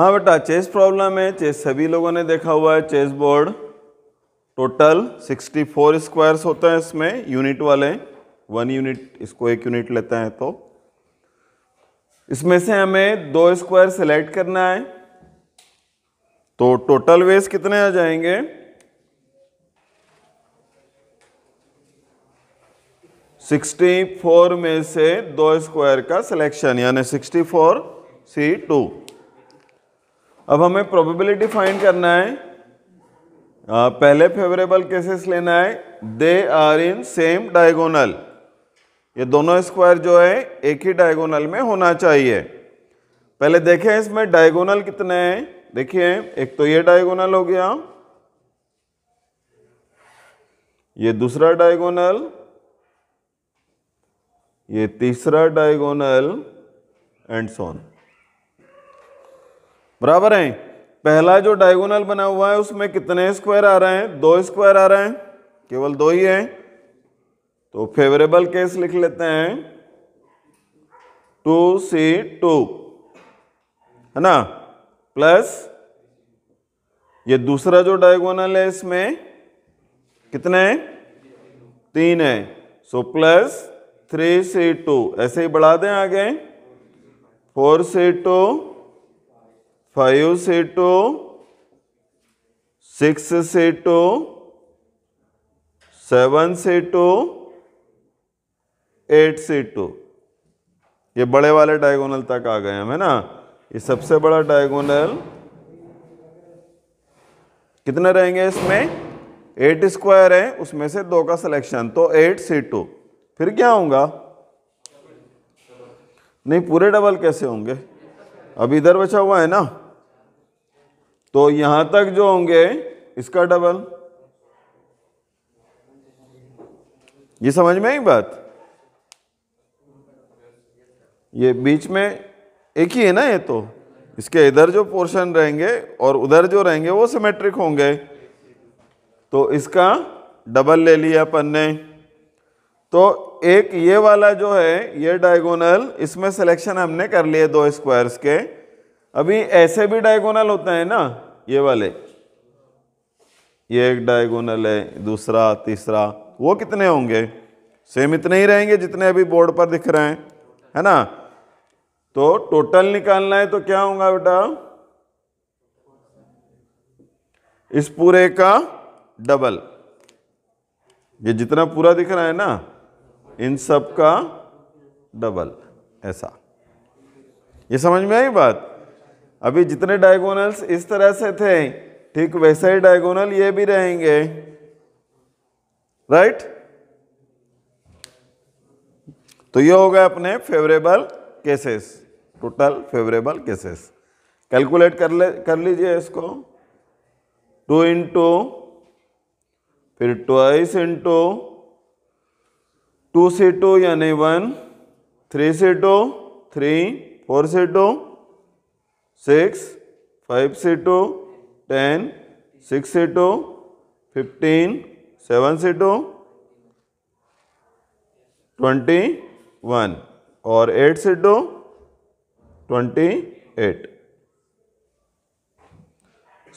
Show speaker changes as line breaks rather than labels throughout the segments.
हाँ बेटा chess problem है चेस सभी लोगों ने देखा हुआ है चेस बोर्ड टोटल 64 स्क्वायर्स होते हैं इसमें यूनिट वाले वन यूनिट इसको एक यूनिट लेते हैं तो इसमें से हमें दो स्क्वायर सेलेक्ट करना है तो टोटल वेस कितने आ जाएंगे सिक्सटी फोर में से दो स्क्वायर का सिलेक्शन यानी सिक्सटी फोर सी टू अब हमें प्रोबेबिलिटी फाइंड करना है आ, पहले फेवरेबल केसेस लेना है they are in same diagonal ये दोनों स्क्वायर जो है एक ही डायगोनल में होना चाहिए पहले देखें इसमें डायगोनल कितने हैं देखिए एक तो ये डायगोनल हो गया ये दूसरा डायगोनल ये तीसरा डायगोनल एंड सोन बराबर है पहला जो डायगोनल बना हुआ है उसमें कितने स्क्वायर आ रहे हैं दो स्क्वायर आ रहे हैं केवल दो ही हैं तो फेवरेबल केस लिख लेते हैं टू सी टू है ना प्लस ये दूसरा जो डायगोनल है इसमें कितने हैं तीन है so plus three C two ऐसे ही बढ़ा दें आगे four C two five C two six C two seven C two eight C two ये बड़े वाले डायगोनल तक आ गए हम है ना ये सबसे बड़ा डायगोनल कितने रहेंगे इसमें एट स्क्वायर है उसमें से दो का सिलेक्शन तो एट सी टू फिर क्या होगा नहीं पूरे डबल कैसे होंगे अब इधर बचा हुआ है ना तो यहां तक जो होंगे इसका डबल ये समझ में आई बात ये बीच में एक ही है ना ये तो इसके इधर जो पोर्शन रहेंगे और उधर जो रहेंगे वो सिमेट्रिक होंगे तो इसका डबल ले लिया अपन ने तो एक ये वाला जो है ये डायगोनल इसमें सिलेक्शन हमने कर लिए दो स्क्वायर्स के अभी ऐसे भी डायगोनल होते हैं ना ये वाले ये एक डायगोनल है दूसरा तीसरा वो कितने होंगे सेम इतने ही रहेंगे जितने अभी बोर्ड पर दिख रहे हैं है ना तो टोटल निकालना है तो क्या होगा बेटा इस पूरे का डबल ये जितना पूरा दिख रहा है ना इन सब का डबल ऐसा ये समझ में आई बात अभी जितने डायगोनल्स इस तरह से थे ठीक वैसे ही डायगोनल ये भी रहेंगे राइट तो ये हो गए अपने favourable cases total favourable cases calculate कर ले कर लीजिए इसको टू इंटू फिर ट्वाइस इंटू टू से टू यानी वन थ्री से टू थ्री फोर से टू सिक्स फाइव से टू टेन सिक्स से टू फिफ्टीन सेवन से टू ट्वेंटी वन और एट से two twenty eight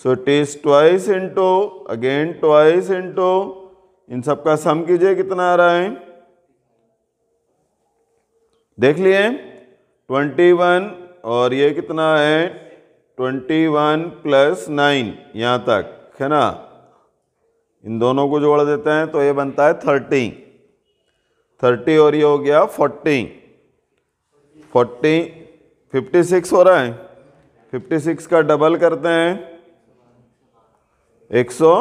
so it is twice into again twice into इन सब का सम कीजिए कितना आ रहा है देख लिए ट्वेंटी वन और ये कितना है ट्वेंटी वन प्लस नाइन यहाँ तक है ना इन दोनों को जोड़ देते हैं तो ये बनता है थर्टी थर्टी और ये हो गया फोर्टी फोर्टी फिफ्टी सिक्स हो रहा है फिफ्टी सिक्स का डबल करते हैं एक सौ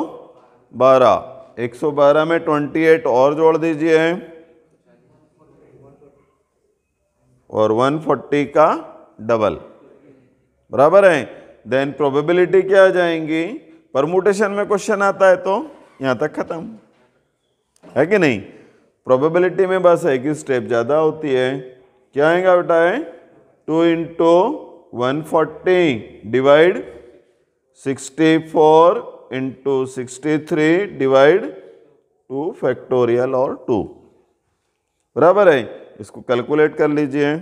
बारह एक सौ बारह में ट्वेंटी एट और जोड़ दीजिए और 140 का डबल बराबर है देन प्रोबेबिलिटी क्या आ जाएंगी परमोटेशन में क्वेश्चन आता है तो यहाँ तक खत्म है कि नहीं प्रोबेबिलिटी में बस है कि स्टेप ज़्यादा होती है क्या आएगा बेटा है two into one forty divide sixty four into sixty three divide two factorial और टू बराबर है इसको कैलकुलेट कर लीजिए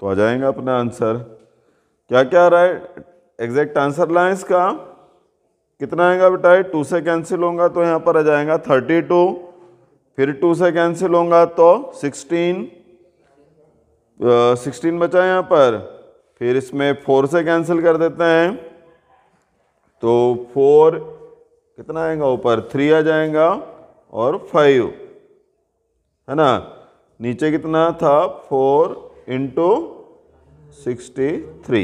तो आ जाएगा अपना आंसर क्या क्या आ रहा है एग्जैक्ट आंसर लाए इसका कितना आएगा बेटा है टू से कैंसिल होगा तो यहाँ पर आ जाएगा थर्टी टू फिर टू से कैंसिल होगा तो सिक्सटीन सिक्सटीन बचा यहाँ पर फिर इसमें फोर से कैंसिल कर देते हैं तो फोर कितना आएगा ऊपर थ्री आ जाएगा और फाइव है ना नीचे कितना था फोर इंटू सिक्सटी थ्री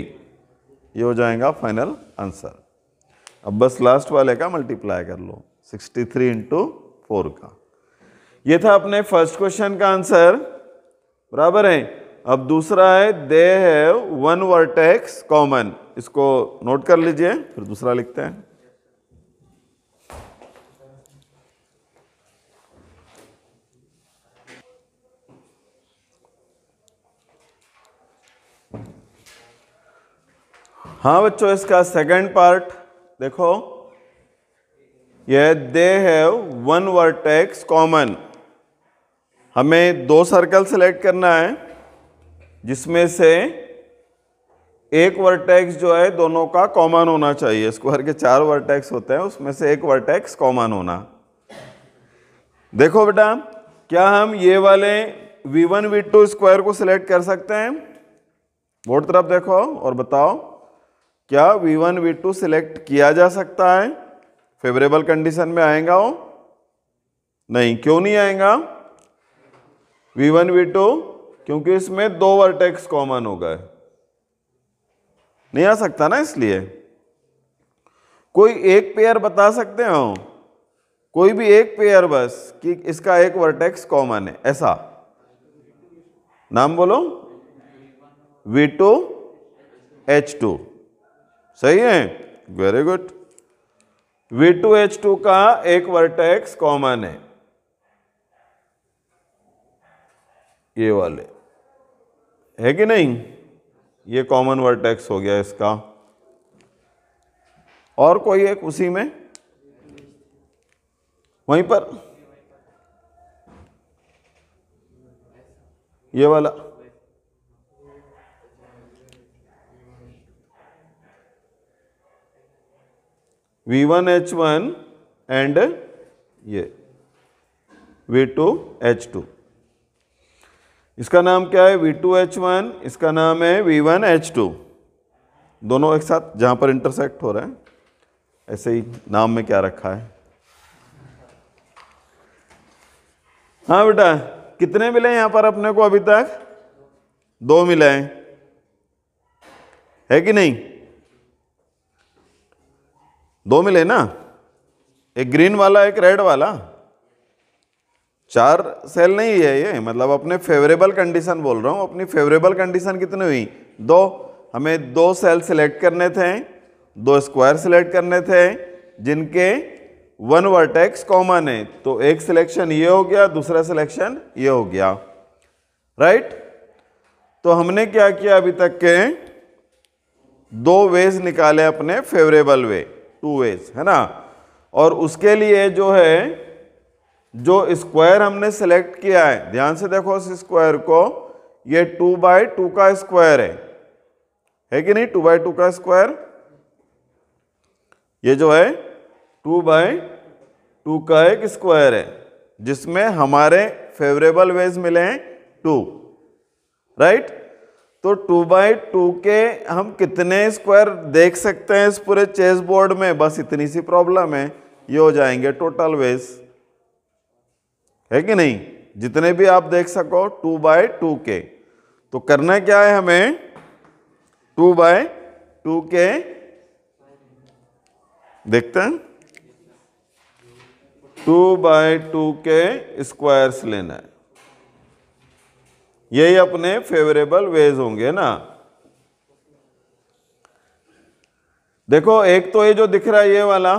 ये हो जाएगा फाइनल आंसर अब बस लास्ट वाले का मल्टीप्लाई कर लो सिक्सटी थ्री इंटू फोर का ये था अपने फर्स्ट क्वेश्चन का आंसर बराबर है अब दूसरा है they have one vertex common इसको नोट कर लीजिए फिर दूसरा लिखते हैं हाँ बच्चों इसका सेकंड पार्ट देखो ये they have one vertex common हमें दो सर्कल सेलेक्ट करना है जिसमें से एक वर्टेक्स जो है दोनों का कॉमन होना चाहिए स्क्वायर के चार वर्टेक्स होते हैं उसमें से एक वर्टेक्स कॉमन होना देखो बेटा क्या हम ये वाले v1 v2 स्क्वायर को सिलेक्ट कर सकते हैं बोर्ड तरफ देखो और बताओ क्या V one V two select किया जा सकता है फेवरेबल कंडीशन में आएगा वो नहीं क्यों नहीं आएगा वी वन वी टू क्योंकि इसमें दो वर्टेक्स कॉमन हो गए नहीं आ सकता ना इसलिए कोई एक पेयर बता सकते हो कोई भी एक पेयर बस कि इसका एक वर्टेक्स कॉमन है ऐसा नाम बोलो वी टू एच टू सही है very good V two H two का एक वर्टेक्स कॉमन है ये वाले है कि नहीं ये कॉमन वर्टेक्स हो गया इसका और कोई एक उसी में वहीं पर ये वाला V one H one and ये टू एच टू इसका नाम क्या है वी टू एच वन इसका नाम है वी वन एच टू दोनों एक साथ जहां पर इंटरसेक्ट हो रहे हैं ऐसे ही नाम में क्या रखा है हाँ बेटा कितने मिले यहाँ पर अपने को अभी तक दो मिले हैं है कि नहीं दो मिले ना एक ग्रीन वाला एक रेड वाला चार सेल नहीं है ये मतलब अपने फेवरेबल कंडीशन बोल रहा हूँ अपनी फेवरेबल कंडीशन कितनी हुई दो हमें दो सेल सिलेक्ट करने थे दो स्क्वायर सिलेक्ट करने थे जिनके वन वर्टेक्स कॉमन है तो एक सिलेक्शन ये हो गया दूसरा सिलेक्शन ये हो गया राइट तो हमने क्या किया अभी तक के दो वेज निकाले अपने फेवरेबल वे टू वेज है ना और उसके लिए जो है जो स्क्वायर हमने सेलेक्ट किया है ध्यान से देखो उस स्क्वायर को ये टू बाय टू का स्क्वायर है है कि नहीं टू बाय टू का स्क्वायर ये जो है टू बाय टू का एक स्क्वायर है जिसमें हमारे फेवरेबल वेज मिले हैं टू राइट तो टू बाई टू के हम कितने स्क्वायर देख सकते हैं इस पूरे चेस बोर्ड में बस इतनी सी प्रॉब्लम है ये हो जाएंगे टोटल वेस है कि नहीं जितने भी आप देख सको टू बाय टू के तो करना क्या है हमें टू बाय टू के देखते हैं टू बाय टू के स्क्वायर्स लेना है यही अपने फेवरेबल वेज होंगे ना देखो एक तो ये जो दिख रहा है ये वाला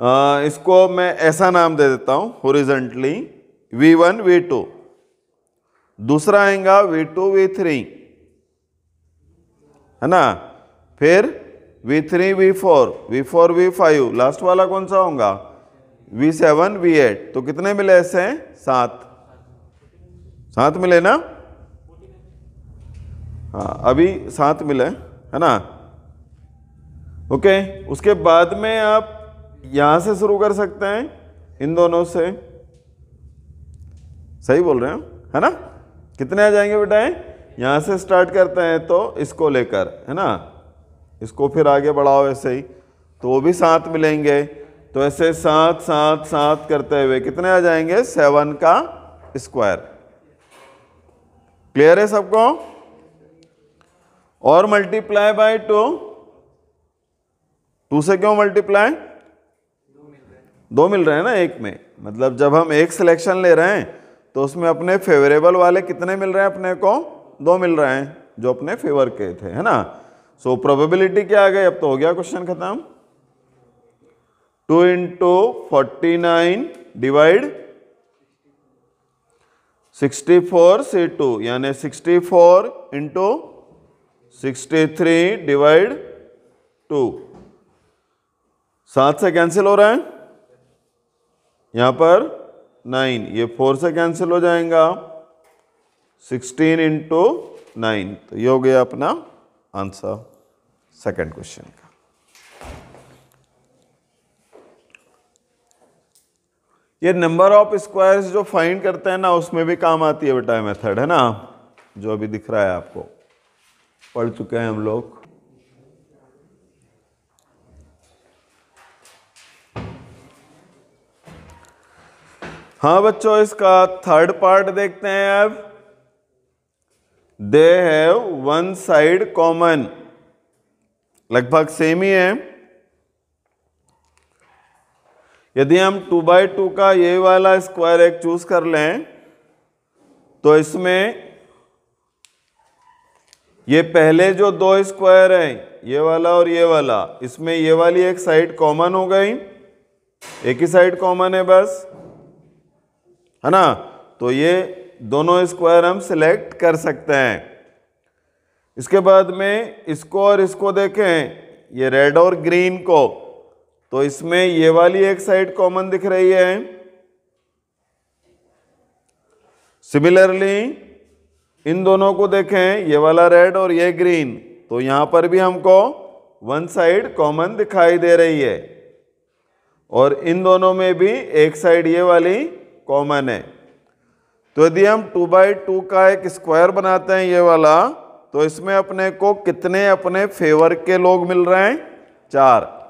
आ, इसको मैं ऐसा नाम दे देता हूं horizontally V one V two दूसरा आएगा वी टू वी थ्री है ना फिर V three V four V four V five last वाला कौन सा होगा वी सेवन वी एट तो कितने मिले ऐसे सात साथ में लेना हाँ अभी साथ मिले है ना ओके उसके बाद में आप यहाँ से शुरू कर सकते हैं इन दोनों से सही बोल रहे हैं है ना कितने आ जाएंगे बेटा यहाँ से स्टार्ट करते हैं तो इसको लेकर है ना इसको फिर आगे बढ़ाओ ऐसे ही तो वो भी साथ मिलेंगे तो ऐसे सात सात सात करते हुए कितने आ जाएंगे सेवन का स्क्वायर क्लियर है सबको और मल्टीप्लाई बाय टू टू से क्यों मल्टीप्लाई दो मिल रहे हैं ना एक में मतलब जब हम एक सिलेक्शन ले रहे हैं तो उसमें अपने फेवरेबल वाले कितने मिल रहे हैं अपने को दो मिल रहे हैं जो अपने फेवर के थे है ना सो so, प्रोबेबिलिटी क्या आ गई अब तो हो गया क्वेश्चन खत्म two into forty nine divide sixty four से टू यानी sixty four into sixty three divide two सात से कैंसिल हो रहा है यहाँ पर नाइन ये फोर से कैंसिल हो जाएगा सिक्सटीन इंटू नाइन तो ये हो गया अपना आंसर सेकंड क्वेश्चन ये नंबर ऑफ स्क्वायर्स जो फाइंड करते हैं ना उसमें भी काम आती है बेटा मेथड है ना जो अभी दिख रहा है आपको पढ़ चुके हैं हम लोग हाँ बच्चों इसका थर्ड पार्ट देखते हैं अब they have one side common लगभग सेम ही है यदि हम टू बाई टू का ये वाला स्क्वायर एक चूज कर लें तो इसमें ये पहले जो दो स्क्वायर हैं ये वाला और ये वाला इसमें ये वाली एक साइड कॉमन हो गई एक ही साइड कॉमन है बस है ना तो ये दोनों स्क्वायर हम सिलेक्ट कर सकते हैं इसके बाद में इसको और इसको देखें ये रेड और ग्रीन को तो इसमें ये वाली एक साइड कॉमन दिख रही है सिमिलरली इन दोनों को देखें ये वाला रेड और ये ग्रीन तो यहां पर भी हमको वन साइड कॉमन दिखाई दे रही है और इन दोनों में भी एक साइड ये वाली कॉमन है तो यदि हम टू बाई टू का एक स्क्वायर बनाते हैं ये वाला तो इसमें अपने को कितने अपने फेवर के लोग मिल रहे हैं चार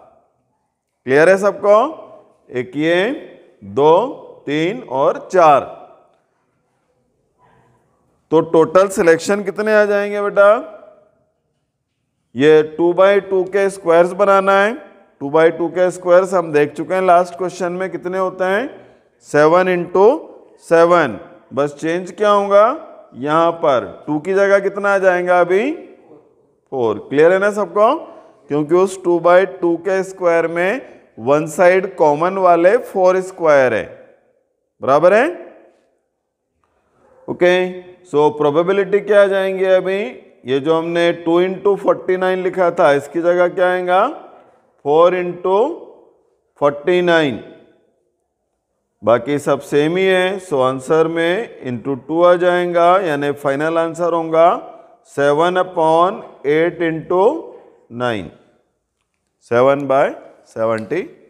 क्लियर है सबको एक ये दो तीन और चार तो टोटल सिलेक्शन कितने आ जाएंगे बेटा ये टू बाई टू के स्क्वायर्स बनाना है टू बाई टू के स्क्वायर्स हम देख चुके हैं लास्ट क्वेश्चन में कितने होते हैं सेवन इंटू सेवन बस चेंज क्या होगा यहां पर टू की जगह कितना आ जाएगा अभी फोर क्लियर है ना सबको क्योंकि उस टू बाई टू के स्क्वायर में वन साइड कॉमन वाले फोर स्क्वायर है बराबर है ओके सो प्रोबेबिलिटी क्या आ जाएंगे अभी ये जो हमने टू इंटू फोर्टी नाइन लिखा था इसकी जगह क्या आएगा फोर इंटू फोर्टी नाइन बाकी सब सेम ही है सो आंसर में इंटू टू आ जाएगा यानी फाइनल आंसर होगा seven upon eight into nine 7 by 70